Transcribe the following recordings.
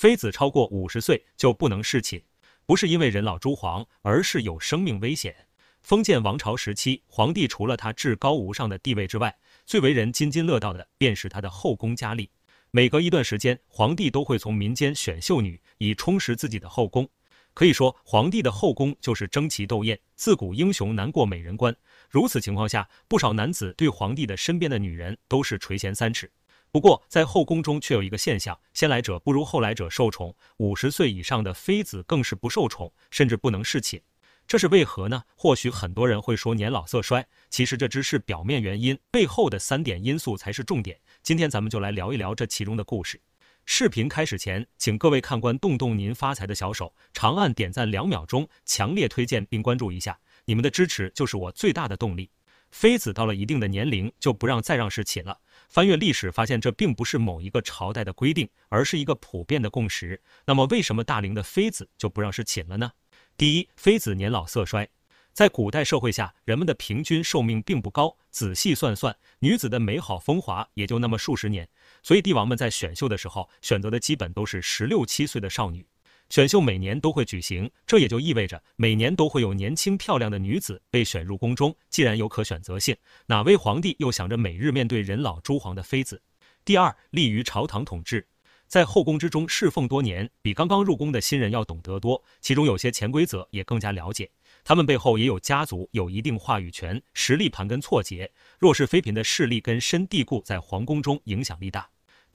妃子超过五十岁就不能侍寝，不是因为人老珠黄，而是有生命危险。封建王朝时期，皇帝除了他至高无上的地位之外，最为人津津乐道的便是他的后宫佳丽。每隔一段时间，皇帝都会从民间选秀女，以充实自己的后宫。可以说，皇帝的后宫就是争奇斗艳。自古英雄难过美人关，如此情况下，不少男子对皇帝的身边的女人都是垂涎三尺。不过，在后宫中却有一个现象：先来者不如后来者受宠。五十岁以上的妃子更是不受宠，甚至不能侍寝。这是为何呢？或许很多人会说年老色衰，其实这只是表面原因，背后的三点因素才是重点。今天咱们就来聊一聊这其中的故事。视频开始前，请各位看官动动您发财的小手，长按点赞两秒钟，强烈推荐并关注一下，你们的支持就是我最大的动力。妃子到了一定的年龄，就不让再让侍寝了。翻阅历史，发现这并不是某一个朝代的规定，而是一个普遍的共识。那么，为什么大龄的妃子就不让侍寝了呢？第一，妃子年老色衰。在古代社会下，人们的平均寿命并不高，仔细算算，女子的美好风华也就那么数十年，所以帝王们在选秀的时候，选择的基本都是十六七岁的少女。选秀每年都会举行，这也就意味着每年都会有年轻漂亮的女子被选入宫中。既然有可选择性，哪位皇帝又想着每日面对人老珠黄的妃子？第二，利于朝堂统治，在后宫之中侍奉多年，比刚刚入宫的新人要懂得多，其中有些潜规则也更加了解。他们背后也有家族有一定话语权，实力盘根错节。若是妃嫔的势力根深蒂固，在皇宫中影响力大。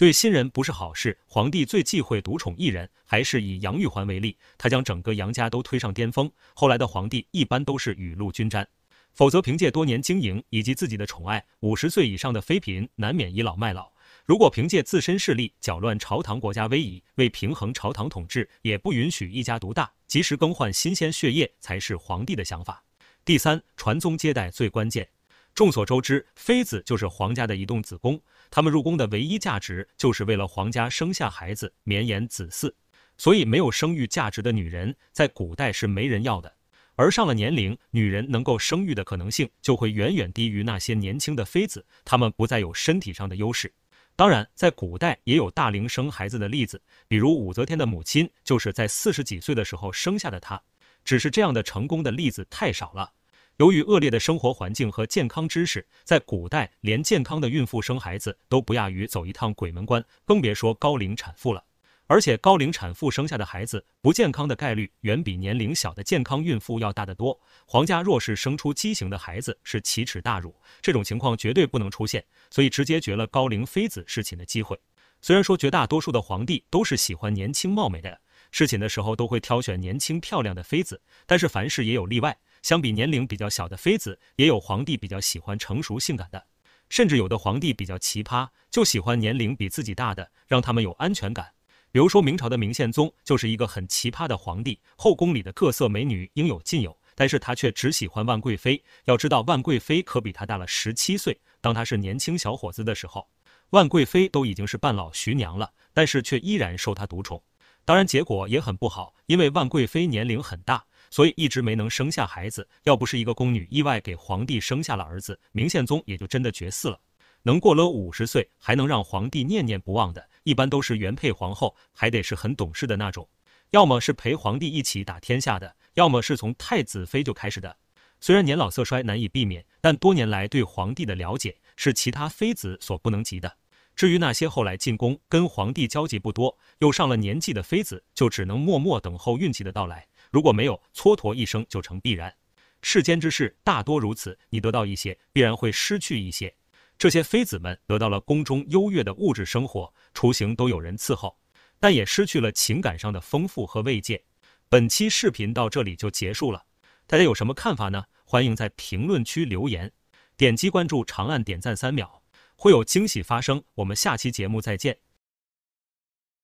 对新人不是好事，皇帝最忌讳独宠一人。还是以杨玉环为例，他将整个杨家都推上巅峰。后来的皇帝一般都是雨露均沾，否则凭借多年经营以及自己的宠爱，五十岁以上的妃嫔难免倚老卖老。如果凭借自身势力搅乱朝堂，国家危矣。为平衡朝堂统治，也不允许一家独大，及时更换新鲜血液才是皇帝的想法。第三，传宗接代最关键。众所周知，妃子就是皇家的一栋子宫。他们入宫的唯一价值，就是为了皇家生下孩子，绵延子嗣。所以，没有生育价值的女人，在古代是没人要的。而上了年龄，女人能够生育的可能性，就会远远低于那些年轻的妃子。她们不再有身体上的优势。当然，在古代也有大龄生孩子的例子，比如武则天的母亲，就是在四十几岁的时候生下的她。只是这样的成功的例子太少了。由于恶劣的生活环境和健康知识，在古代，连健康的孕妇生孩子都不亚于走一趟鬼门关，更别说高龄产妇了。而且，高龄产妇生下的孩子不健康的概率远比年龄小的健康孕妇要大得多。皇家若是生出畸形的孩子，是奇耻大辱，这种情况绝对不能出现，所以直接绝了高龄妃子侍寝的机会。虽然说绝大多数的皇帝都是喜欢年轻貌美的，侍寝的时候都会挑选年轻漂亮的妃子，但是凡事也有例外。相比年龄比较小的妃子，也有皇帝比较喜欢成熟性感的，甚至有的皇帝比较奇葩，就喜欢年龄比自己大的，让他们有安全感。比如说明朝的明宪宗就是一个很奇葩的皇帝，后宫里的各色美女应有尽有，但是他却只喜欢万贵妃。要知道万贵妃可比他大了十七岁，当他是年轻小伙子的时候，万贵妃都已经是半老徐娘了，但是却依然受他独宠。当然结果也很不好，因为万贵妃年龄很大。所以一直没能生下孩子，要不是一个宫女意外给皇帝生下了儿子，明宪宗也就真的绝嗣了。能过了五十岁还能让皇帝念念不忘的，一般都是原配皇后，还得是很懂事的那种。要么是陪皇帝一起打天下的，要么是从太子妃就开始的。虽然年老色衰难以避免，但多年来对皇帝的了解是其他妃子所不能及的。至于那些后来进宫跟皇帝交集不多又上了年纪的妃子，就只能默默等候运气的到来。如果没有蹉跎一生，就成必然。世间之事大多如此，你得到一些，必然会失去一些。这些妃子们得到了宫中优越的物质生活，出行都有人伺候，但也失去了情感上的丰富和慰藉。本期视频到这里就结束了，大家有什么看法呢？欢迎在评论区留言，点击关注，长按点赞三秒会有惊喜发生。我们下期节目再见。